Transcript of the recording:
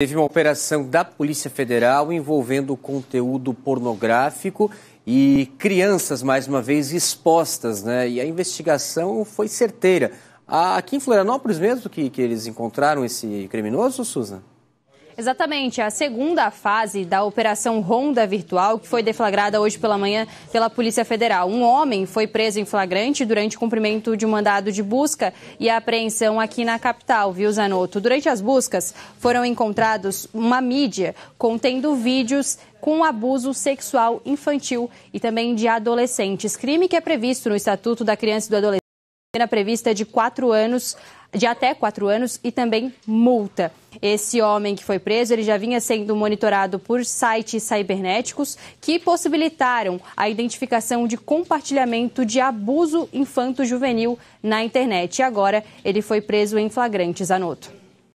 Teve uma operação da Polícia Federal envolvendo conteúdo pornográfico e crianças, mais uma vez, expostas, né? E a investigação foi certeira. Aqui em Florianópolis mesmo que, que eles encontraram esse criminoso, Susan? Exatamente, a segunda fase da Operação Ronda Virtual, que foi deflagrada hoje pela manhã pela Polícia Federal. Um homem foi preso em flagrante durante o cumprimento de um mandado de busca e apreensão aqui na capital, viu, Zanotto? Durante as buscas, foram encontrados uma mídia contendo vídeos com abuso sexual infantil e também de adolescentes. Crime que é previsto no Estatuto da Criança e do Adolescente pena prevista é de quatro anos, de até quatro anos e também multa. Esse homem que foi preso, ele já vinha sendo monitorado por sites cibernéticos que possibilitaram a identificação de compartilhamento de abuso infanto-juvenil na internet. E agora ele foi preso em flagrante, Zanotto.